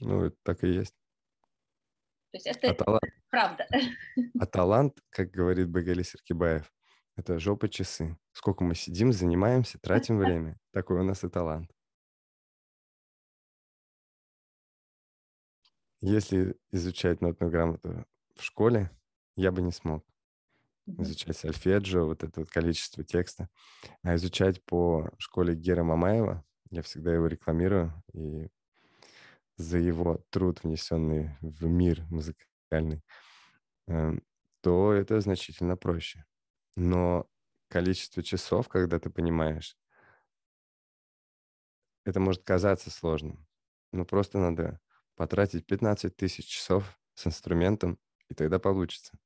Ну, это так и есть. То есть это а талант, правда. А талант, как говорит Багали Серкибаев, это жопа часы. Сколько мы сидим, занимаемся, тратим время. Такой у нас и талант. Если изучать нотную грамоту в школе, я бы не смог. Изучать сальфеджио вот это вот количество текста. А изучать по школе Гера Мамаева, я всегда его рекламирую, и за его труд, внесенный в мир музыкальный, эм, то это значительно проще. Но количество часов, когда ты понимаешь, это может казаться сложным. Но просто надо потратить 15 тысяч часов с инструментом, и тогда получится.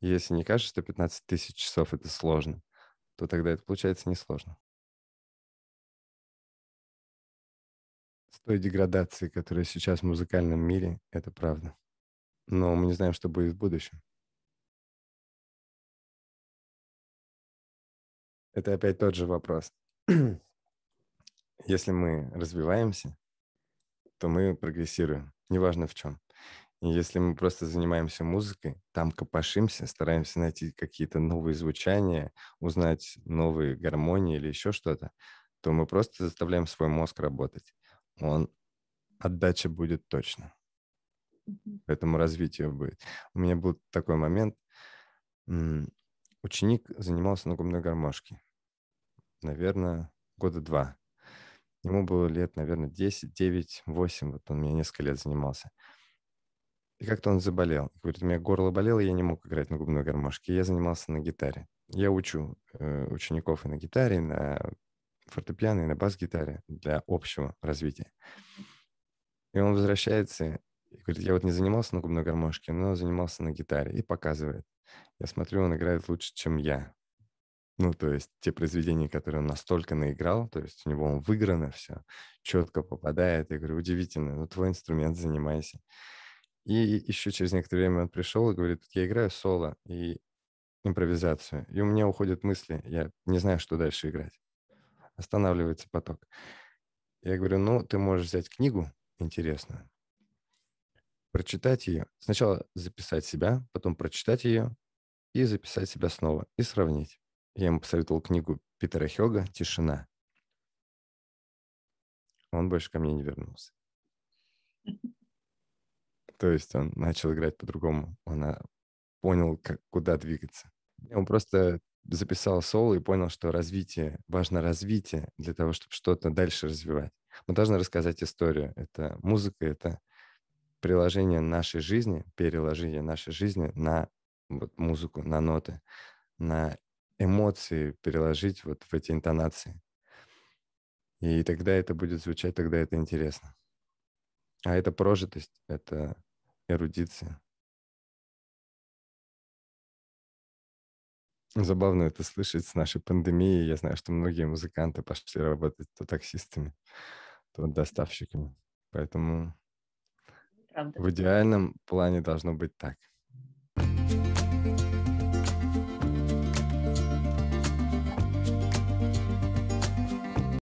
Если не кажется, что 15 тысяч часов это сложно, то тогда это получается несложно. той деградации, которая сейчас в музыкальном мире, это правда. Но мы не знаем, что будет в будущем. Это опять тот же вопрос. Если мы развиваемся, то мы прогрессируем, неважно в чем. И если мы просто занимаемся музыкой, там копошимся, стараемся найти какие-то новые звучания, узнать новые гармонии или еще что-то, то мы просто заставляем свой мозг работать он отдача будет точно. Поэтому развитие будет. У меня был такой момент. Ученик занимался на губной гармошке. Наверное, года два. Ему было лет, наверное, 10, 9, 8. Вот он меня несколько лет занимался. И как-то он заболел. Говорит, у меня горло болело, я не мог играть на губной гармошке. Я занимался на гитаре. Я учу э, учеников и на гитаре, и на фортепиано и на бас-гитаре для общего развития. И он возвращается и говорит, я вот не занимался на губной гармошке, но занимался на гитаре. И показывает. Я смотрю, он играет лучше, чем я. Ну, то есть те произведения, которые он настолько наиграл, то есть у него он выиграно все, четко попадает. Я говорю, удивительно, ну твой инструмент занимайся. И еще через некоторое время он пришел и говорит, я играю соло и импровизацию. И у меня уходят мысли, я не знаю, что дальше играть останавливается поток. Я говорю, ну, ты можешь взять книгу интересную, прочитать ее, сначала записать себя, потом прочитать ее и записать себя снова и сравнить. Я ему посоветовал книгу Питера Хёга «Тишина». Он больше ко мне не вернулся. То есть он начал играть по-другому. Он понял, как, куда двигаться. Он просто записал соло и понял, что развитие, важно развитие для того, чтобы что-то дальше развивать. Мы должны рассказать историю. Это музыка, это приложение нашей жизни, переложение нашей жизни на вот музыку, на ноты, на эмоции переложить вот в эти интонации. И тогда это будет звучать, тогда это интересно. А это прожитость, это эрудиция. Забавно это слышать с нашей пандемией. Я знаю, что многие музыканты пошли работать то таксистами, то доставщиками. Поэтому Правда. в идеальном плане должно быть так.